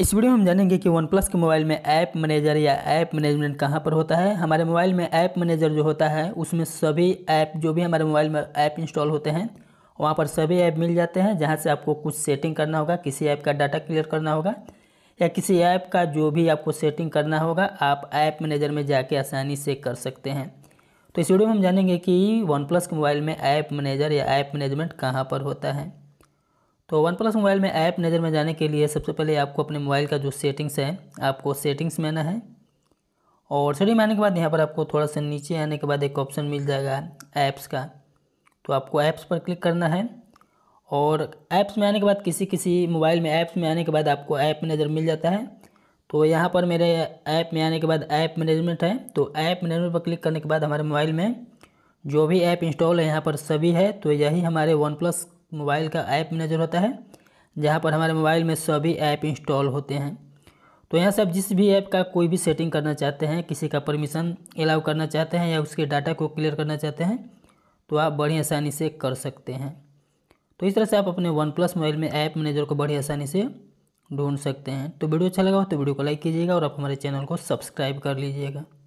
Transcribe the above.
इस वीडियो में हम जानेंगे कि वन प्लस के मोबाइल में ऐप मैनेजर या ऐप मैनेजमेंट कहाँ पर होता है हमारे मोबाइल में ऐप मैनेजर जो होता है उसमें सभी ऐप जो भी हमारे मोबाइल में ऐप इंस्टॉल होते हैं वहाँ पर सभी ऐप मिल जाते हैं जहाँ से आपको कुछ सेटिंग करना होगा किसी ऐप का डाटा क्लियर करना होगा या किसी ऐप का जो भी आपको सेटिंग करना होगा आप ऐप मैनेजर में जाके आसानी से कर सकते हैं तो इस वीडियो में हम जानेंगे कि वन प्लस के मोबाइल में ऐप मैनेजर या ऐप मैनेजमेंट कहाँ पर होता है तो वन प्लस मोबाइल में ऐप नज़र में जाने के लिए सबसे पहले आपको अपने मोबाइल का जो सेटिंग्स है आपको सेटिंग्स में आना है और सेटिंग में आने के बाद यहाँ पर आपको थोड़ा सा नीचे आने के बाद एक ऑप्शन मिल जाएगा ऐप्स का तो आपको ऐप्स पर क्लिक करना है और ऐप्स में आने के बाद किसी किसी मोबाइल में ऐप्स में आने के बाद आपको ऐप मैनेजर मिल जाता है तो यहाँ पर मेरे ऐप में आने के बाद ऐप मैनेजमेंट है तो ऐप मैनेजमेंट पर क्लिक करने के बाद हमारे मोबाइल में जो भी ऐप इंस्टॉल है यहाँ पर सभी है तो यही हमारे वन प्लस मोबाइल का ऐप मैनेजर होता है जहाँ पर हमारे मोबाइल में सभी ऐप इंस्टॉल होते हैं तो यहाँ से आप जिस भी ऐप का कोई भी सेटिंग करना चाहते हैं किसी का परमिशन अलाउ करना चाहते हैं या उसके डाटा को क्लियर करना चाहते हैं तो आप बड़ी आसानी से कर सकते हैं तो इस तरह से आप अपने वन प्लस मोबाइल में ऐप मैनेजर को बड़ी आसानी से ढूंढ सकते हैं तो वीडियो अच्छा लगा हो तो वीडियो को लाइक कीजिएगा और आप हमारे चैनल को सब्सक्राइब कर लीजिएगा